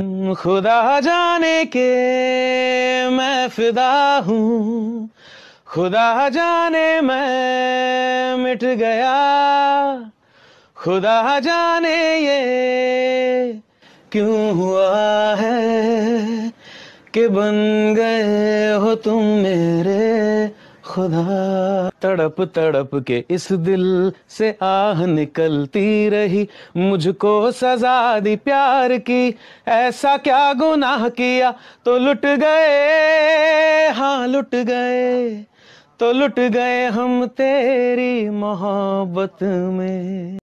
खुदा जाने के मैं फिदा हूँ खुदा जाने मैं मिट गया खुदा जाने ये क्यों हुआ है कि बन गए हो तुम मेरे खुदा तड़प तड़प के इस दिल से आह निकलती रही मुझको सजा दी प्यार की ऐसा क्या गुनाह किया तो लुट गए हाँ लुट गए तो लुट गए हम तेरी मोहब्बत में